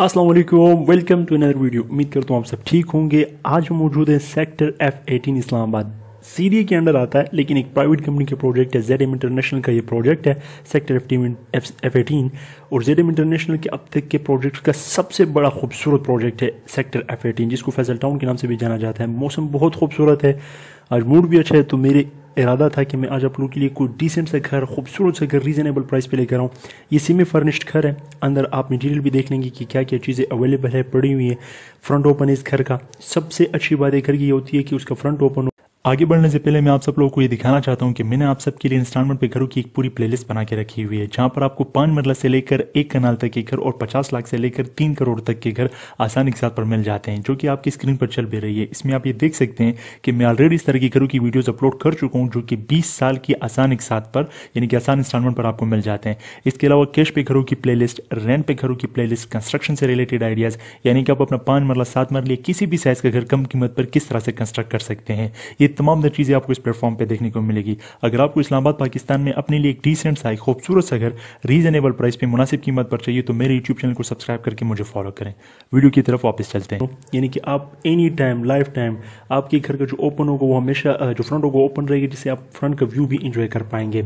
अस्सलाम वालेकुम welcome to another video उम्मीद करता हूँ आप सब ठीक होंगे आज हम मौजूद हैं सेक्टर एफ एटीन इस्लामाबाद सीरी के अंडर आता है लेकिन एक प्राइवेट कंपनी का प्रोजेक्ट है जेड एम इंटरनेशनल का ये प्रोजेक्ट है सेक्टर एफ एफ एटीन और जेड एम इंटरनेशनल के अब तक के प्रोजेक्ट का सबसे बड़ा खूबसूरत प्रोजेक्ट है सेक्टर एफ एटीन जिसको फैसल टाउन के नाम से भी जाना जाता है मौसम बहुत खूबसूरत है आज मूड भी अच्छा है तो मेरे इरादा था कि मैं आज आप लोगों के लिए कोई डिसेंट सा घर खूबसूरत सा घर रीज़नेबल प्राइस पे लेकर आऊँ ये सेमी फर्निश्ड घर है अंदर आप मटेरियल भी देख लेंगे कि क्या क्या चीज़ें अवेलेबल है पड़ी हुई है फ्रंट ओपन है इस घर का सबसे अच्छी बात एक घर की ये होती है कि उसका फ्रंट ओपन आगे बढ़ने से पहले मैं आप सब लोगों को ये दिखाना चाहता हूँ कि मैंने आप सबके लिए इंस्टॉलमेंट पे घरों की एक पूरी प्लेलिस्ट बना के रखी हुई है जहाँ पर आपको पाँच मरला से लेकर एक कनाल तक के घर और पचास लाख से लेकर तीन करोड़ तक के घर आसानी के साथ पर मिल जाते हैं जो कि आपकी स्क्रीन पर चल भी रही है इसमें आप ये देख सकते हैं कि मैं ऑलरेडी इस तरह की घरों की वीडियोज़ अपलोड कर चुका हूँ जो कि बीस साल की आसान के साथ पर यानी कि आसान इंस्टॉलमेंट पर आपको मिल जाते हैं इसके अलावा कैश पे घरों की प्ले लिस्ट रेंट पे घरों की प्ले लिस्ट कंस्ट्रक्शन से रिलेटेड आइडियाज़ यानी कि आप अपना पाँच मरला सात मरले किसी भी साइज़ का घर कम कीमत पर किस तरह से कंस्ट्रक्ट कर सकते हैं ये तमाम तर चीज़ें आपको इस प्लेटफॉर्म पर देखने को मिलेगी अगर आपको इस्लामाबाद पाकिस्तान में अपने लिए एक डिसेंट सा खूबसूरत सा घर रीजनेबल प्राइस पर मुनासिब कीमत पर चाहिए तो मेरे यूट्यूब चैनल को सब्सक्राइब करके मुझे फॉलो करें वीडियो की तरफ वापस चलते हैं यानी कि आप एनी टाइम लाइफ टाइम आपके घर का जो ओपन होगा वो हमेशा जो फ्रंट होगा ओपन रहेगी जिससे आप फ्रंट का व्यू भी इंजॉय कर पाएंगे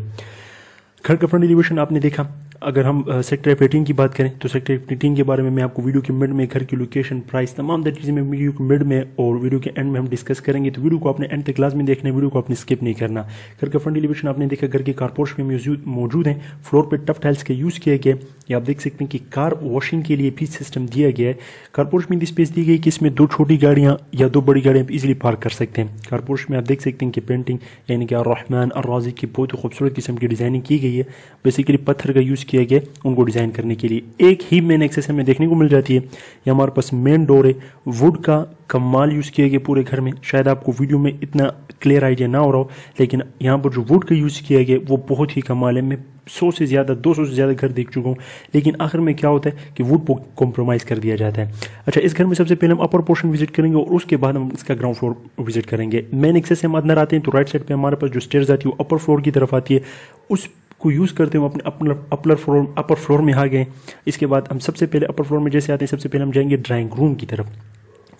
घर का फ्रंट एलिवेशन आपने देखा अगर हम सेक्टर एफ एटीन की बात करें तो सेक्टर एफ एटीन के बारे में मैं आपको वीडियो के मिड में घर की लोकेशन प्राइस तमाम चीज़ें मैं वीडियो के मिड में और वीडियो के एंड में हम डिस्कस करेंगे तो वीडियो को आपने एंड तक क्लास में देखना है वीडियो को आपने स्किप नहीं करना घर का फंड एलिवेशन आपने देखा घर के कारपोर्ट्स में मौजूद हैं फ्लोर पर टफ टाइल्स का यूज़ किया गया या आप देख सकते हैं कि कार वॉशिंग के लिए भी सिस्टम दिया गया है कारपोर्ट्स में स्पेस दी गई कि इसमें दो छोटी गाड़ियाँ या दो बड़ी गाड़ियाँ इजिली पार्क कर सकते हैं कारपोर्ट्स में आप देख सकते हैं कि पेंटिंग यानी कि रहमान और राजी की बहुत ही खूबसूरत किस्म की डिज़ाइनिंग की गई है बेसिकली पत्थर का यूज़ किया गया उनको डिज़ाइन करने के लिए एक ही मेन एक्सेस हमें देखने को मिल जाती है यह हमारे पास मेन डोर है वुड का कमाल यूज़ किया गया पूरे घर में शायद आपको वीडियो में इतना क्लियर आइडिया ना हो रहा हो लेकिन यहाँ पर जो वुड का यूज़ किया गया वो बहुत ही कमाल है मैं सौ से ज़्यादा दो सौ से ज़्यादा घर देख चुका हूँ लेकिन आखिर में क्या होता है कि वुड को कॉम्प्रोमाइज़ कर दिया जाता है अच्छा इस घर में सबसे पहले हम अपर पोर्शन विजिट करेंगे और उसके बाद हम इसका ग्राउंड फ्लोर विजिट करेंगे मेन एक्सेस से हम अंदर आते हैं तो राइट साइड पर हमारे पास जो स्टेयर्स आती है वो अपर फ्लोर की तरफ आती है उस को यूज़ करते हुए अपने अपलर अपलर फ्लोर अपर फ्लोर में आ गए इसके बाद हम सबसे पहले अपर फ्लोर में जैसे आते हैं सबसे पहले हम जाएंगे ड्राइंग रूम की तरफ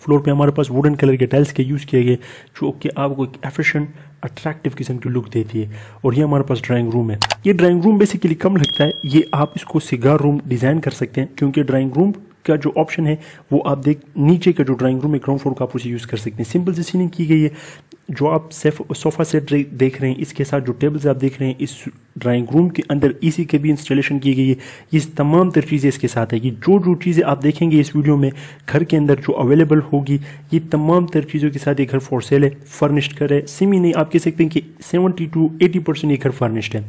फ्लोर पे हमारे पास वुडन कलर के टाइल्स के यूज़ किए गए जो कि आपको एक एफिशिएंट अट्रैक्टिव किस्म की लुक देती है और ये हमारे पास ड्राइंग रूम है ये ड्राइंग रूम बेसिकली कम लगता है ये आप इसको सिगार रूम डिज़ाइन कर सकते हैं क्योंकि ड्राइंग रूम का जो ऑप्शन है वो आप देख नीचे का जो ड्राइंग रूम है ग्राउंड फ्लोर का आप उसे यूज़ कर सकते हैं सिंपल से सीलिंग की गई है जो आप सेफ सोफा सेट देख रहे हैं इसके साथ जो टेबल्स आप देख रहे हैं इस ड्राइंग रूम के अंदर इसी के भी इंस्टॉलेशन की गई है ये तमाम तर चीज़ें इसके साथ है ये जो जो चीज़ें आप देखेंगे इस वीडियो में घर के अंदर जो अवेलेबल होगी ये तमाम तर चीज़ों के साथ ये घर फॉर सेल है फर्निश्ड कर है सिमी नहीं आप कह सकते हैं कि सेवेंटी टू एटी परसेंट ये घर फर्निश्ड है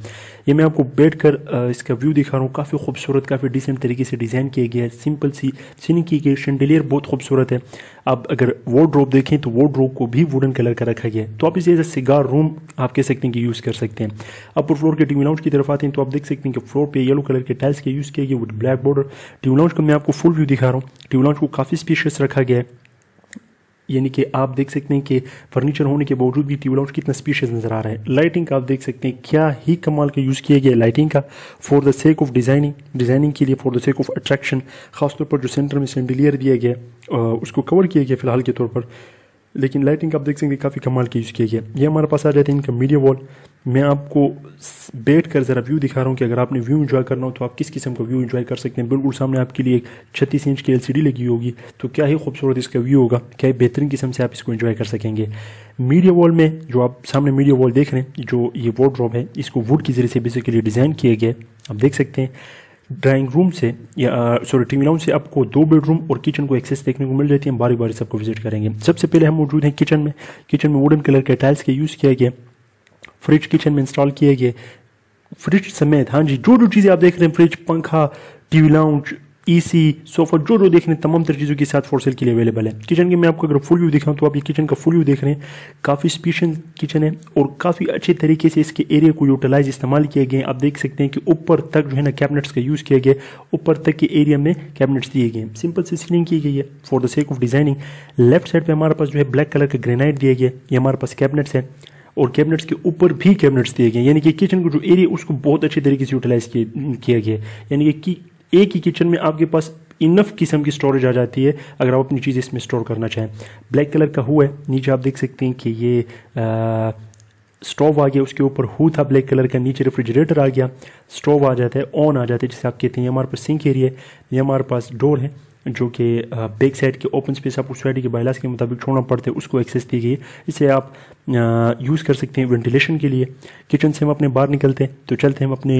ये मैं आपको बैठ कर इसका व्यू दिखा रहा हूँ काफ़ी खूबसूरत काफ़ी डिसेंट तरीके से डिज़ाइन किया गया है सिंपल सी सीनिंग की गई शेंडलियर बहुत खूबसूरत है आप अगर ड्रॉप देखें तो वार्ड्रोब को भी वुडन कलर का रखा सके तो आप इसे सिगार रूम आप कह सकते हैं कि यूज़ कर सकते हैं अपर फ्लोर के ट्यूब लाउंज की तरफ आते हैं तो आप देख सकते हैं कि फ्लोर पे येलो कलर के टाइल्स के यूज़ किए गए with black border TV lounge को मैं आपको फुल व्यू दिखा रहा हूँ ट्यूब लाउंज को काफ़ी स्पेशियस रखा गया है यानी कि आप देख सकते हैं कि फर्नीचर होने के बावजूद भी टीवी लाउंज कितना स्पेशियस नजर आ रहा है लाइटिंग का आप देख सकते हैं क्या ही कमाल का यूज़ किया गया लाइटिंग का for the sake of designing designing के लिए for the sake of attraction खासतौर पर जो सेंटर में सेंडिलियर दिया गया उसको कवर किया गया फिलहाल के तौर पर लेकिन लाइटिंग आप देख सकते हैं काफ़ी कमाल की यूज़ किया गया ये हमारे पास आ जाते हैं इनका मीडिया वॉल मैं आपको बैठ कर ज़रा व्यू दिखा रहा हूँ कि अगर आपने व्यू इन्जॉय करना हो तो आप किस किस्म का व्यू इन्जॉय कर सकते हैं बिल्कुल सामने आपके लिए एक छत्तीस इंच की एलसीडी लगी होगी तो क्या ही खूबसूरत इसका व्यू होगा क्या ही बेहतरीन किस्म से आप इसको इन्जॉय कर सकेंगे मीडिया वॉल में जो आप सामने मीडिया वॉल देख रहे हैं जो ये वॉड्रॉप है इसको वुड के जरिए से बेसिकली डिज़ाइन किया गया आप देख सकते हैं ड्राइंग रूम से या सॉरी टीवी लाउंज से आपको दो बेडरूम और किचन को एक्सेस देखने को मिल जाती है हम बारी बारी सबको विजिट करेंगे सबसे पहले हम मौजूद हैं किचन में किचन में वुडन कलर के टाइल्स के यूज़ किया गया फ्रिज किचन में इंस्टॉल किया गया फ्रिज समेत हाँ जी जो जो चीज़ें आप देख रहे हैं फ्रिज पंखा टीवी लाउंज ईसी e सोफा जो जो देख रहे हैं तमाम तरह चीज़ों के साथ फॉर सेल के लिए अवेलेबल है किचन के मैं आपको अगर फुल व्यू दिखाऊँ तो आप ये किचन का फुल व्यू देख रहे हैं काफ़ी स्पेशल किचन है और काफ़ी अच्छे तरीके से इसके एरिया को यूटिलाइज इस्तेमाल किए गए आप देख सकते हैं कि ऊपर तक जो है ना कैबिनेट्स का यूज़ किया गया ऊपर तक के एरिया में कैबिनेट्स दिए गए सिंपल से सीलिंग की गई है for the sake of designing left side पर हमारे पास जो है ब्लैक कलर का ग्रेनाइट दिया गया ये हमारे पास कैबिनेट्स है और कैबिनेट्स के ऊपर भी कैबिनेट्स दिए गए यानी कि किचन का जो एरिया उसको बहुत अच्छे तरीके से यूटिलाइज किया गया यानी कि एक ही किचन में आपके पास इनफ किस्म की स्टोरेज आ जाती है अगर आप अपनी चीज़ इसमें स्टोर करना चाहें ब्लैक कलर का हुआ है नीचे आप देख सकते हैं कि ये स्टोव आ गया उसके ऊपर हु था ब्लैक कलर का नीचे रेफ्रिजरेटर आ गया स्टोव आ जाता है ऑन आ जाता है जिसे आप कहते हैं हमारे पास सिंक एरिया है ये हमारे पास डोर है जो कि बैक साइड के ओपन स्पेस आप उस के बायलास के मुताबिक छोड़ना पड़ता है उसको एक्सेस दी गई है इसे आप यूज़ कर सकते हैं वेंटिलेशन के लिए किचन से हम अपने बाहर निकलते हैं तो चलते हैं हम अपने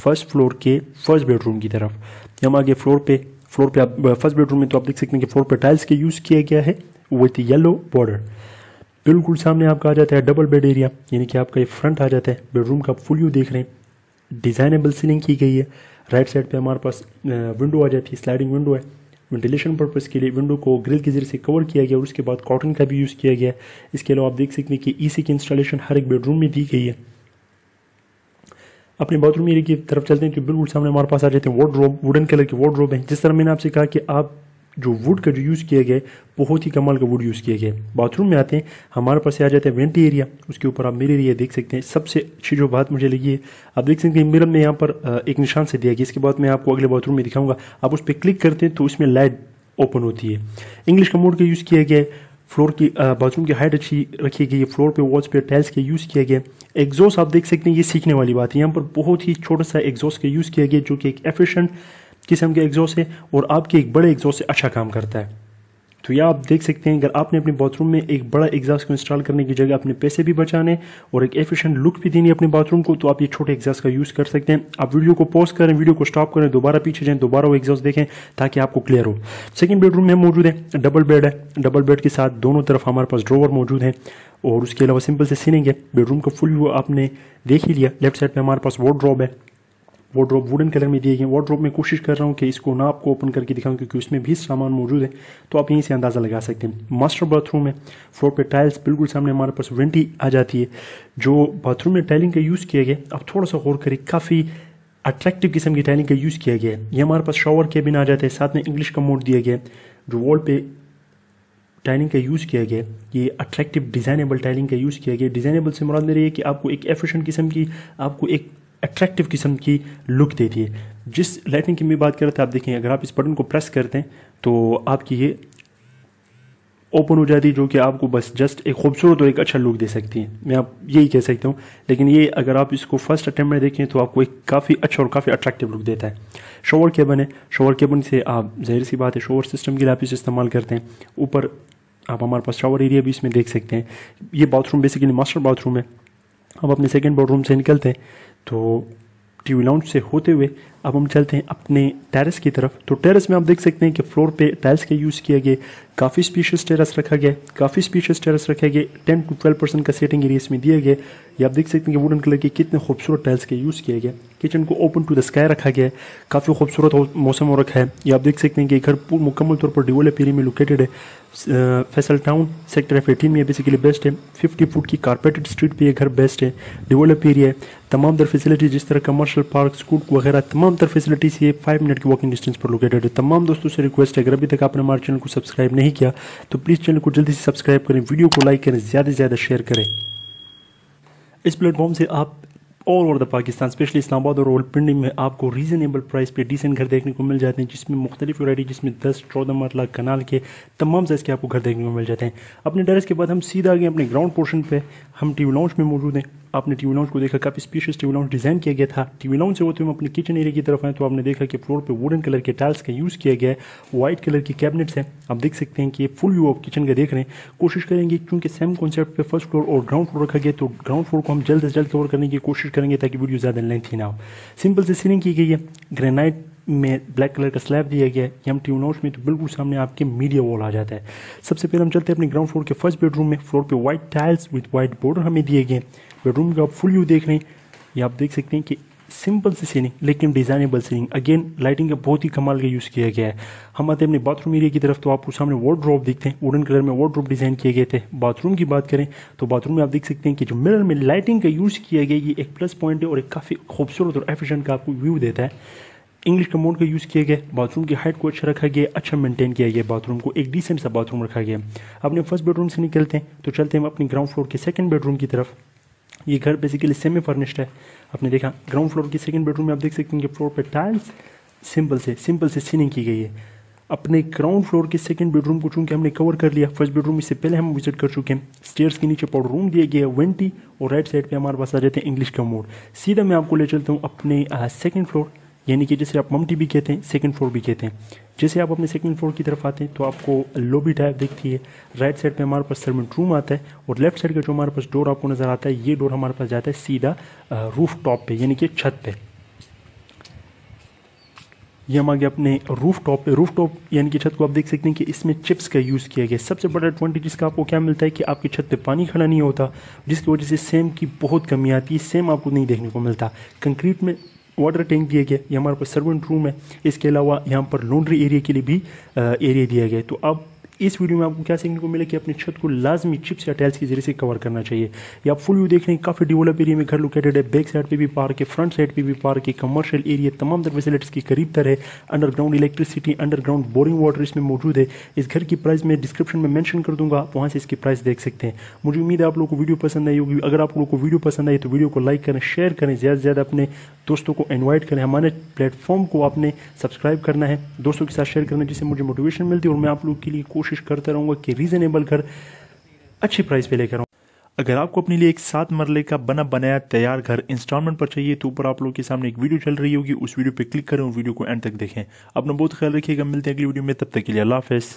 फर्स्ट फ्लोर के फर्स्ट बेडरूम की तरफ हम आगे फ्लोर पे फ्लोर पे आप फर्स्ट बेडरूम में तो आप देख सकते हैं कि फ्लोर पे टाइल्स के यूज़ किया गया है विथ येलो बॉर्डर बिल्कुल सामने आपका आ जाता है डबल बेड एरिया यानी कि आपका ये फ्रंट आ जाता है बेडरूम का फुल यू देख रहे हैं डिज़ाइनेबल सीलिंग की गई है राइट साइड पर हमारे पास विंडो आ जाती है स्लाइडिंग विंडो है वेंटिलेशन पर्पज़ के लिए विंडो को ग्रिल के जरिए से कवर किया गया और उसके बाद कॉटन का भी यूज़ किया गया इसके अलावा आप देख सकते हैं कि ई सी की इंस्टॉलेशन हर एक बेडरूम में दी गई है अपने बाथरूम एरिया की तरफ चलते हैं तो बिल्कुल सामने हमारे पास आ जाते हैं वार्ड्रोब वुडन कलर के वार्ड्रोब है जिस तरह मैंने आपसे कहा कि आप जो वुड का जो यूज़ किया गया बहुत ही कमाल का वुड यूज़ किया गया बाथरूम में आते हैं हमारे पास आ जाता है वेंटी एरिया उसके ऊपर आप मेरे एरिया देख सकते हैं सबसे अच्छी जो बात मुझे लगी है आप देख सकते हैं मिरर में यहाँ पर एक निशान से दिया गया इसके बाद मैं आपको अगले बाथरूम में दिखाऊंगा आप उस पर क्लिक करते हैं तो उसमें लाइट ओपन होती है इंग्लिश का मोड का यूज़ किया गया है फ्लोर की बाथरूम की हाइट अच्छी रखी गई है फ्लोर पे वॉल्स पे टाइल्स के यूज़ किया गया एग्जॉस्ट आप देख सकते हैं ये सीखने वाली बात है यहाँ पर बहुत ही छोटा सा एग्जॉस्ट का यूज़ किया गया जो कि एक एफिशिएंट किस्म का एग्जॉस्ट है और आपके एक बड़े एग्जॉस्ट से अच्छा काम करता है तो यह आप देख सकते हैं अगर आपने अपने बाथरूम में एक बड़ा एग्जास्ट को इंस्टॉल करने की जगह अपने पैसे भी बचाने और एक एफिशिएंट लुक भी देनी अपने बाथरूम को तो आप ये छोटे एग्जास्ट का यूज़ कर सकते हैं आप वीडियो को पॉज करें वीडियो को स्टॉप करें दोबारा पीछे जाएं दोबारा वो एग्जास्ट देखें ताकि आपको क्लियर हो सेकेंड बेडरूम में मौजूद है डबल बेड है डबल बेड के साथ दोनों तरफ हमारे पास ड्रोवर मौजूद है और उसके अलावा सिंपल से सीनिंग है बेडरूम का फुल व्यू आपने देख ही लिया लेफ्ट साइड पर हमारे पास वॉर्ड है वार्ड्रॉप वुडन कलर में दिए गए वार्ड्रॉप में कोशिश कर रहा हूँ कि इसको ना आपको ओपन करके दिखाऊँ क्योंकि उसमें भी सामान मौजूद है तो आप यहीं से अंदाज़ा लगा सकते हैं मास्टर बाथरूम है फ्लोर पे टाइल्स बिल्कुल सामने हमारे पास वेंटी आ जाती है जो बाथरूम में टाइलिंग का यूज़ किया गया आप थोड़ा सा गौर करें काफ़ी अट्रैक्टिव किस्म की टाइलिंग का यूज़ किया गया है ये हमारे पास शॉवर के आ जाते हैं साथ में इंग्लिश का मोड दिया गया जो वॉल पे टाइलिंग का यूज़ किया गया ये अट्रैक्टिव डिज़ाइनेबल टाइलिंग का यूज़ किया गया डिज़ाइनेबल से मुराद मेरे ये कि आपको एक एफिशिएंट किस्म की आपको एक अट्रैक्टिव किस्म की लुक देती है जिस लाइटिंग की मैं बात कर रहा था आप देखें अगर आप इस बटन को प्रेस करते हैं तो आपकी ये ओपन हो जाती है जो कि आपको बस जस्ट एक खूबसूरत और एक अच्छा लुक दे सकती है मैं आप यही कह सकता हूँ लेकिन ये अगर आप इसको फर्स्ट अटैम्प्ट में देखें तो आपको एक काफ़ी अच्छा और काफ़ी अट्रैक्टिव लुक देता है शोवर केबन है शोवर केबन से आप जहर सी बात है शोवर सिस्टम के लिए आप इसे इस्तेमाल करते हैं ऊपर आप हमारे पास शॉवर एरिया भी इसमें देख सकते हैं ये बाथरूम बेसिकली मास्टर बाथरूम है अब अपने सेकेंड बेडरूम से निकलते हैं तो वी लाउंड से होते हुए अब हम चलते हैं अपने टेरेस की तरफ तो टेरेस में आप देख सकते हैं कि फ्लोर पे टाइल्स के यूज़ किया गया काफ़ी स्पीशियस टेरेस रखा गया काफ़ी स्पीशियस टेरेस रखे गए टेन टू ट्वेल्व परसेंट का सेटिंग एरिया इसमें दिया गया ये आप देख सकते हैं कि वुडन कलर के कितने खूबसूरत टाइल्स के यूज़ किया गया किचन को ओपन टू द स्काई रखा गया काफ़ी खूबसूरत मौसम हो रखा है ये आप देख सकते हैं कि घर मुकम्मल तौर पर डिवेलप एरिया में लोकेटेड है फैसल टाउन सेक्टर एफ में बेसिकली बेस्ट है फिफ्टी फुट की कारपेटेड स्ट्रीट पे ये घर बेस्ट है डेवलप एरिया है तमाम दर फैसिलिटीज जिस तरह कमर्शियल पार्क स्कूल वगैरह तमाम दर फैसिलिटीज़ ये फाइव मिनट की वॉकिंग डिस्टेंस पर लोकेटेड है तमाम दोस्तों से रिक्वेस्ट है अगर अभी तक आपने हमारे चैनल को सब्सक्राइब नहीं किया तो प्लीज़ चैनल को जल्दी से सब्सक्राइब करें वीडियो को लाइक करें ज़्यादा से ज़्यादा शेयर करें इस प्लेटफॉर्म से आप all over the Pakistan specially Islamabad और ओलपिंडी में आपको रीजनेबल प्राइस पे डिसेंट घर देखने को मिल जाते हैं जिसमें मुख्तलिफ वैरायटी जिसमें दस चौदह मरला कनाल के तमाम साइज़ के आपको घर देखने को मिल जाते हैं अपने डेरस के बाद हम सीधा आ गए अपने ग्राउंड पोर्शन पर हम टी वी लॉन्च में मौजूद हैं आपने टीवी लाउंज को देखा काफ़ी स्पेशियस टीवी लाउंज डिज़ाइन किया गया था टीवी लाउंज से होते हुए हम अपने किचन एरिया की तरफ आए तो आपने देखा कि फ्लोर पे वुडन कलर के टाइल्स का यूज़ किया गया है व्हाइट कलर की कैबिनेट्स हैं आप देख सकते हैं कि ये फुल व्यू आप किचन का देख रहे हैं कोशिश करेंगे क्योंकि सेम कॉन्सेप्ट फर्स्ट फ्लोर और ग्राउंड फ्लोर रखा गया तो ग्राउंड फ्लोर को हम जल्द से जल्द कवर करने की कोशिश करेंगे ताकि वीडियो ज़्यादा लेंथी ना हो सिंपल से सीलिंग की गई है ग्रेनाइट में ब्लैक कलर का स्लैब दिया गया है ये हम हाउस में तो बिल्कुल सामने आपके मीडिया वॉल आ जाता है सबसे पहले हम चलते हैं अपने ग्राउंड फ्लोर के फर्स्ट बेडरूम में फ्लोर पे white tiles with white border हमें दिए गए बेडरूम का आप फुल व्यू देख रहे हैं ये आप देख सकते हैं कि सिंपल सी सीलिंग लेकिन डिजाइनेबल सीनिंग अगेन लाइटिंग का बहुत ही कमाल का यूज़ किया गया है हम आते हैं अपने बाथरूम एरिया की तरफ तो आपको सामने ड्रॉप दिखते हैं वुडन कलर में ड्रॉप डिजाइन किए गए थे बाथरूम की बात करें तो बाथरूम में आप देख सकते हैं कि जो मिरर में लाइटिंग का यूज़ किया गया ये एक प्लस पॉइंट है और एक काफ़ी खूबसूरत और एफिशेंट का आपको व्यू देता है इंग्लिश कमोड का यूज़ किया गया बाथरूम की हाइट को अच्छा रखा गया अच्छा मेंटेन किया गया बाथरूम को एक डिसेंट सा बाथरूम रखा गया अपने फर्स्ट बेडरूम से निकलते हैं तो चलते हैं हम अपने ग्राउंड फ्लोर के सेकंड बेडरूम की तरफ ये घर बेसिकली सेमी फर्निश्ड है आपने देखा ग्राउंड फ्लोर के सेकेंड बेडरूम में आप देख सकते हैं कि फ्लोर पर टाइल्स सिंपल से सिंपल से सीनिंग की गई है अपने ग्राउंड फ्लोर के सेकेंड बेडरूम को चूँकि हमने कवर कर लिया फर्स्ट बेडरूम इससे पहले हम विजिट कर चुके हैं स्टेयर्स के नीचे पाउडर रूम दिया गया है वेंटी और राइट साइड पे हमारे पास आ जाते हैं इंग्लिश का मोड सीधा मैं आपको ले चलता हूँ अपने सेकेंड फ्लोर यानी कि जैसे आप ममटी भी कहते हैं सेकंड फ्लोर भी कहते हैं जैसे आप अपने सेकंड फ्लोर की तरफ आते हैं तो आपको लोबी टाइप दिखती है राइट साइड पे हमारे पास सर्वेंट रूम आता है और लेफ्ट साइड का जो हमारे पास डोर आपको नज़र आता है ये डोर हमारे पास जाता है सीधा रूफ टॉप पे यानी कि छत पे ये हम आगे अपने रूफ टॉप पे रूफ टॉप यानी कि छत को आप देख सकते हैं कि इसमें चिप्स का यूज़ किया गया सबसे बड़ा एडवांटेज इसका आपको क्या मिलता है कि आपकी छत पे पानी खड़ा नहीं होता जिसकी वजह से सेम की बहुत कमी आती है सेम आपको नहीं देखने को मिलता कंक्रीट में वाटर टैंक दिया गया ये हमारे पास सर्वेंट रूम है इसके अलावा यहाँ पर लॉन्ड्री एरिया के लिए भी एरिया दिया गया है तो अब इस वीडियो में आपको क्या सीखने को मिले कि अपनी छत को लाजमी चिप्स या टाइल्स के जरिए से कवर करना चाहिए या आप फुल व्यू देख रहे हैं काफ़ी डेवलप एरिया में घर लोकेटेड है बैक साइड पर भी पार्क है फ्रंट साइड पर भी पार्क है कमर्शियल एरिया तमाम फैसिलिटीज़ के करीब तर है underground electricity underground boring water इसमें मौजूद है इस घर की प्राइस मैं डिस्क्रिप्शन में मैंशन कर दूंगा आप वहाँ से इसकी प्राइस देख सकते हैं मुझे उम्मीद है आप लोग को वीडियो पसंद आई होगी अगर आप लोग को वीडियो पसंद आई तो वीडियो को लाइक करें शेयर करें ज़्यादा से ज़्यादा अपने दोस्तों को इन्वाइट करें हमारे प्लेटफॉर्म को आपने सब्सक्राइब करना है दोस्तों के साथ शेयर करना जिससे मुझे मोटिवेशन मिलती है और मैं आप लोग के लिए कोशिश कोशिश करते रहूँगा कि रीज़नेबल घर अच्छी प्राइस पे लेकर आऊँ अगर आपको अपने लिए एक सात मरले का बना बनाया तैयार घर इंस्टॉलमेंट पर चाहिए तो ऊपर आप लोगों के सामने एक वीडियो चल रही होगी उस वीडियो पर क्लिक करें और वीडियो को एंड तक देखें अपना बहुत ख्याल रखिएगा मिलते हैं अगली वीडियो में तब तक के लिए अल्लाह हाफिज़